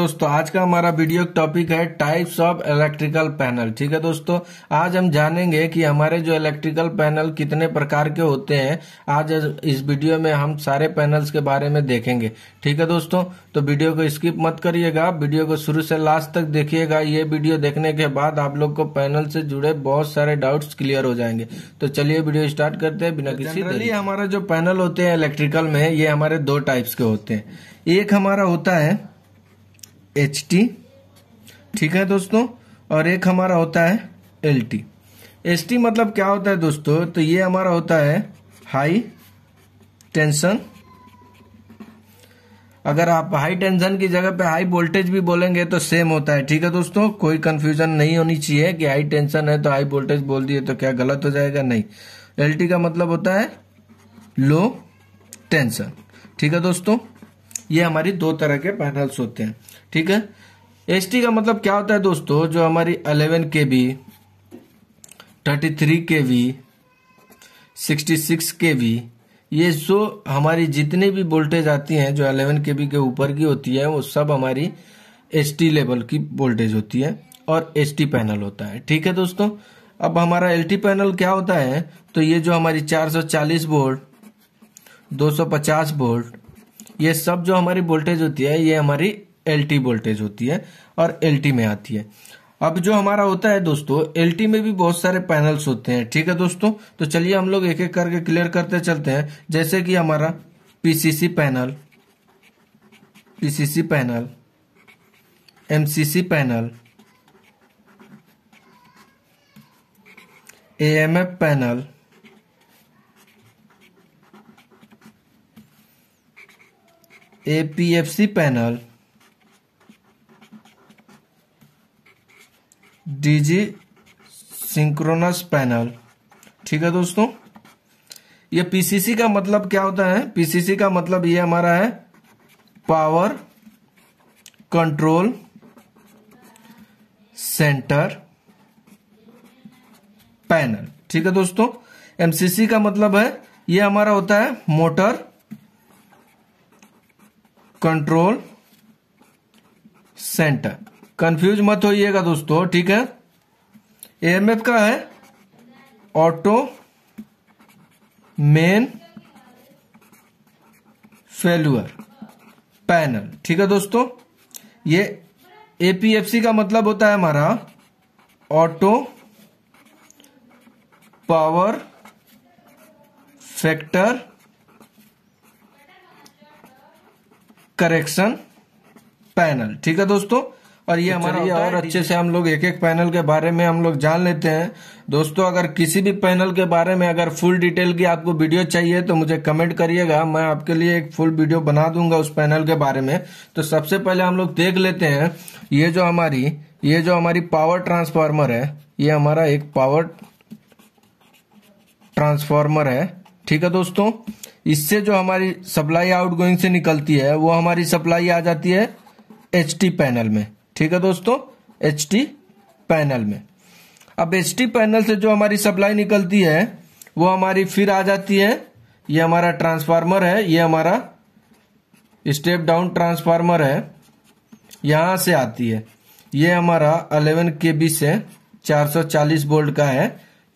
दोस्तों आज का हमारा वीडियो टॉपिक है टाइप्स ऑफ इलेक्ट्रिकल पैनल ठीक है दोस्तों आज हम जानेंगे कि हमारे जो इलेक्ट्रिकल पैनल कितने प्रकार के होते हैं आज इस वीडियो में हम सारे पैनल्स के बारे में देखेंगे ठीक है दोस्तों तो वीडियो को स्किप मत करिएगा वीडियो को शुरू से लास्ट तक देखिएगा ये वीडियो देखने के बाद आप लोग को पैनल से जुड़े बहुत सारे डाउट क्लियर हो जाएंगे तो चलिए वीडियो स्टार्ट करते हैं बिना तो किसी हमारा जो पैनल होते हैं इलेक्ट्रिकल में ये हमारे दो टाइप्स के होते हैं एक हमारा होता है एच टी ठीक है दोस्तों और एक हमारा होता है एल टी एस टी मतलब क्या होता है दोस्तों तो ये हमारा होता है हाई टेंशन अगर आप हाई टेंशन की जगह पे हाई वोल्टेज भी बोलेंगे तो सेम होता है ठीक है दोस्तों कोई कंफ्यूजन नहीं होनी चाहिए कि हाई टेंशन है तो हाई वोल्टेज बोल दिए तो क्या गलत हो जाएगा नहीं एल का मतलब होता है लो टेंशन ठीक है दोस्तों ये हमारी दो तरह के पैनल्स होते हैं ठीक है एस का मतलब क्या होता है दोस्तों जो हमारी eleven K V thirty three K V sixty six K V ये जो हमारी जितनी भी वोल्टेज आती हैं जो अलेवन के बी के ऊपर की होती है वो सब हमारी एस टी लेवल की वोल्टेज होती है और एस टी पैनल होता है ठीक है दोस्तों अब हमारा एल टी पैनल क्या होता है तो ये जो हमारी 440 वोल्ट पचास वोल्ट ये सब जो हमारी वोल्टेज होती है ये हमारी एल वोल्टेज होती है और एल में आती है अब जो हमारा होता है दोस्तों एल में भी बहुत सारे पैनल्स होते हैं ठीक है दोस्तों तो चलिए हम लोग एक एक करके क्लियर करते चलते हैं जैसे कि हमारा PCC panel PCC panel MCC panel AMF panel APFC panel DG synchronous panel ठीक है दोस्तों ये पीसीसी का मतलब क्या होता है पीसीसी का मतलब ये हमारा है पावर कंट्रोल सेंटर पैनल ठीक है दोस्तों एमसीसी का मतलब है ये हमारा होता है मोटर कंट्रोल सेंटर कंफ्यूज मत होइएगा दोस्तों ठीक है एएमएफ का है ऑटो मेन फेलुअर पैनल ठीक है दोस्तों ये एपीएफसी का मतलब होता है हमारा auto power factor correction panel ठीक है दोस्तों और ये तो हमारा होता और अच्छे से हम लोग एक एक पैनल के बारे में हम लोग जान लेते हैं दोस्तों अगर किसी भी पैनल के बारे में अगर फुल डिटेल की आपको वीडियो चाहिए तो मुझे कमेंट करिएगा मैं आपके लिए एक फुल वीडियो बना दूंगा उस पैनल के बारे में तो सबसे पहले हम लोग देख लेते हैं ये जो हमारी ये जो हमारी पावर ट्रांसफार्मर है ये हमारा एक पावर ट्रांसफार्मर है ठीक है दोस्तों इससे जो हमारी सप्लाई आउट गोइंग से निकलती है वो हमारी सप्लाई आ जाती है एच टी पैनल में ठीक है दोस्तों एच टी पैनल में अब एच टी पैनल से जो हमारी सप्लाई निकलती है वो हमारी फिर आ जाती है ये हमारा ट्रांसफार्मर है ये हमारा स्टेप डाउन ट्रांसफार्मर है यहां से आती है ये हमारा 11 के बी से 440 वोल्ट का है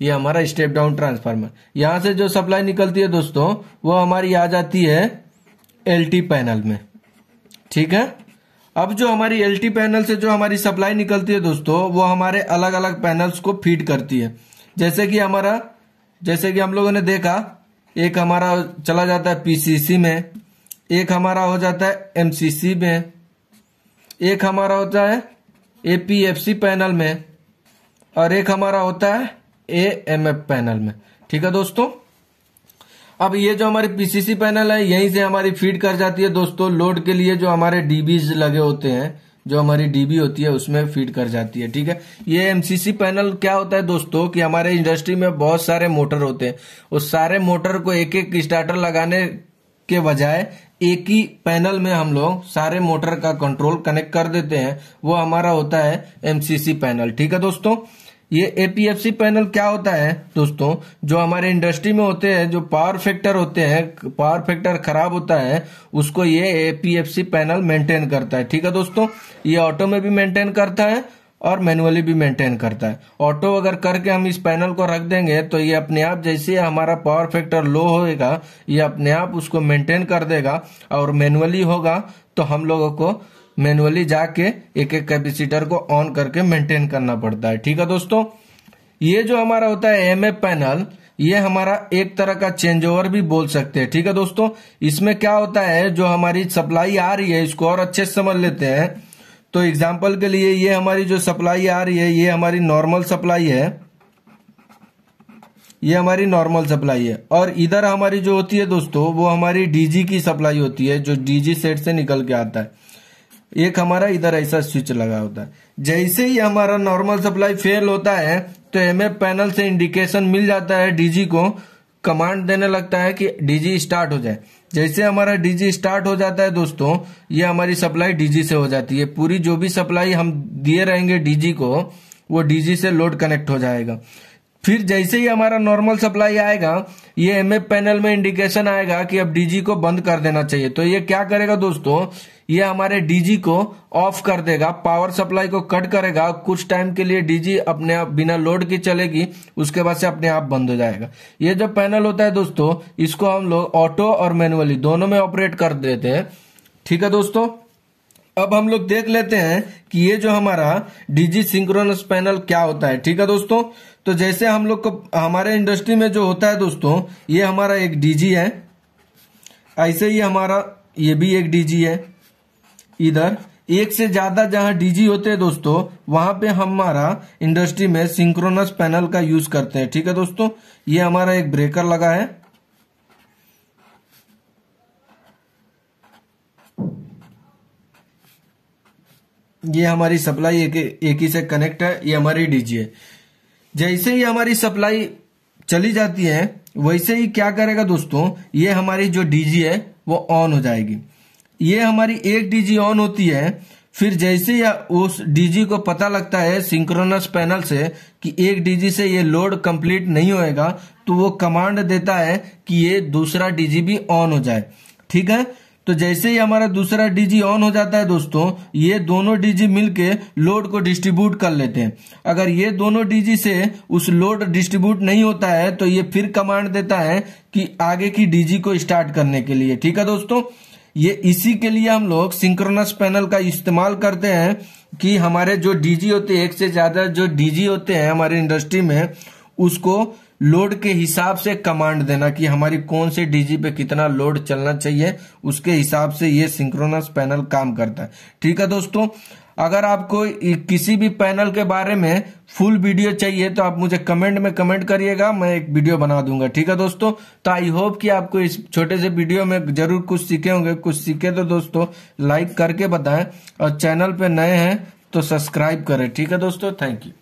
ये हमारा स्टेप डाउन ट्रांसफार्मर यहां से जो सप्लाई निकलती है दोस्तों वो हमारी आ जाती है एलटी पैनल में ठीक है अब जो हमारी एलटी पैनल से जो हमारी सप्लाई निकलती है दोस्तों वो हमारे अलग अलग पैनल्स को फीड करती है जैसे कि हमारा जैसे कि हम लोगों ने देखा एक हमारा चला जाता है पीसीसी में एक हमारा हो जाता है एमसीसी में एक हमारा होता है एपीएफसी पैनल में और एक हमारा होता है ए एम एफ पैनल में ठीक है दोस्तों अब ये जो हमारी पीसीसी पैनल है यहीं से हमारी फीड कर जाती है दोस्तों लोड के लिए जो हमारे डीबीज लगे होते हैं जो हमारी डीबी होती है उसमें फीड कर जाती है ठीक है ये एमसीसी पैनल क्या होता है दोस्तों कि हमारे इंडस्ट्री में बहुत सारे मोटर होते हैं उस सारे मोटर को एक एक स्टार्टर लगाने के बजाय एक ही पैनल में हम लोग सारे मोटर का कंट्रोल कनेक्ट कर देते हैं वो हमारा होता है एमसीसी पैनल ठीक है दोस्तों ये एपीएफसी पैनल क्या होता है दोस्तों जो हमारे इंडस्ट्री में होते हैं जो पावर फैक्टर होते हैं पावर फैक्टर खराब होता है उसको ये एपीएफसी पैनल मेंटेन करता है ठीक है दोस्तों ये ऑटो में भी मेंटेन करता है और मैनुअली भी मेंटेन करता है ऑटो अगर करके हम इस पैनल को रख देंगे तो ये अपने आप जैसे हमारा पावर फैक्टर लो होगा ये अपने आप उसको मेंटेन कर देगा और मैनुअली होगा तो हम लोगों को मैनुअली जाके एक एक कैपेसिटर को ऑन करके मेंटेन करना पड़ता है ठीक है दोस्तों ये जो हमारा होता है एम पैनल ये हमारा एक तरह का चेंज ओवर भी बोल सकते हैं ठीक है दोस्तों इसमें क्या होता है जो हमारी सप्लाई आ रही है इसको और अच्छे से समझ लेते हैं तो एग्जाम्पल के लिए ये हमारी जो सप्लाई आ रही है ये हमारी नॉर्मल सप्लाई है ये हमारी नॉर्मल सप्लाई है और इधर हमारी जो होती है दोस्तों वो हमारी डीजी की सप्लाई होती है जो डीजी सेट से निकल के आता है एक हमारा इधर ऐसा स्विच लगा होता है जैसे ही हमारा नॉर्मल सप्लाई फेल होता है तो एम पैनल से इंडिकेशन मिल जाता है डीजी को कमांड देने लगता है कि डीजी स्टार्ट हो जाए जैसे हमारा डीजी स्टार्ट हो जाता है दोस्तों ये हमारी सप्लाई डीजी से हो जाती है पूरी जो भी सप्लाई हम दिए रहेंगे डीजी को वो डीजी से लोड कनेक्ट हो जाएगा फिर जैसे ही हमारा नॉर्मल सप्लाई आएगा ये एम पैनल में इंडिकेशन आएगा कि अब डीजी को बंद कर देना चाहिए तो ये क्या करेगा दोस्तों ये हमारे डीजी को ऑफ कर देगा पावर सप्लाई को कट करेगा कुछ टाइम के लिए डीजी अपने आप बिना लोड की चलेगी उसके बाद से अपने आप बंद हो जाएगा ये जो पैनल होता है दोस्तों इसको हम लोग ऑटो और मैनुअली दोनों में ऑपरेट कर देते हैं ठीक है दोस्तों अब हम लोग देख लेते हैं कि ये जो हमारा डीजी सिंक्रोनस पैनल क्या होता है ठीक है दोस्तों तो जैसे हम लोग को हमारे इंडस्ट्री में जो होता है दोस्तों ये हमारा एक डीजी है ऐसे ही हमारा ये भी एक डीजी है इधर एक से ज्यादा जहां डीजी होते हैं दोस्तों वहां पे हमारा इंडस्ट्री में सिंक्रोनस पैनल का यूज करते हैं ठीक है दोस्तों ये हमारा एक ब्रेकर लगा है ये हमारी सप्लाई एक एक ही से कनेक्ट है ये हमारी डीजी है जैसे ही हमारी सप्लाई चली जाती है वैसे ही क्या करेगा दोस्तों ये हमारी जो डीजी है वो ऑन हो जाएगी ये हमारी एक डीजी ऑन होती है फिर जैसे ही उस डीजी को पता लगता है सिंक्रोनस पैनल से कि एक डीजी से ये लोड कंप्लीट नहीं होएगा तो वो कमांड देता है कि ये दूसरा डीजी भी ऑन हो जाए ठीक है तो जैसे ही हमारा दूसरा डीजी ऑन हो जाता है दोस्तों ये दोनों डीजी मिलके लोड को डिस्ट्रीब्यूट कर लेते हैं अगर ये दोनों डीजी से उस लोड डिस्ट्रीब्यूट नहीं होता है तो ये फिर कमांड देता है कि आगे की डीजी को स्टार्ट करने के लिए ठीक है दोस्तों ये इसी के लिए हम लोग सिंक्रोनस पैनल का इस्तेमाल करते हैं कि हमारे जो डीजी होते हैं एक से ज्यादा जो डीजी होते हैं हमारे इंडस्ट्री में उसको लोड के हिसाब से कमांड देना कि हमारी कौन से डीजी पे कितना लोड चलना चाहिए उसके हिसाब से ये सिंक्रोनस पैनल काम करता है ठीक है दोस्तों अगर आपको किसी भी पैनल के बारे में फुल वीडियो चाहिए तो आप मुझे कमेंट में कमेंट करिएगा मैं एक वीडियो बना दूंगा ठीक है दोस्तों तो आई होप कि आपको इस छोटे से वीडियो में जरूर कुछ सीखे होंगे कुछ सीखे तो दोस्तों लाइक करके बताएं और चैनल पे नए हैं तो सब्सक्राइब करें ठीक है दोस्तों थैंक यू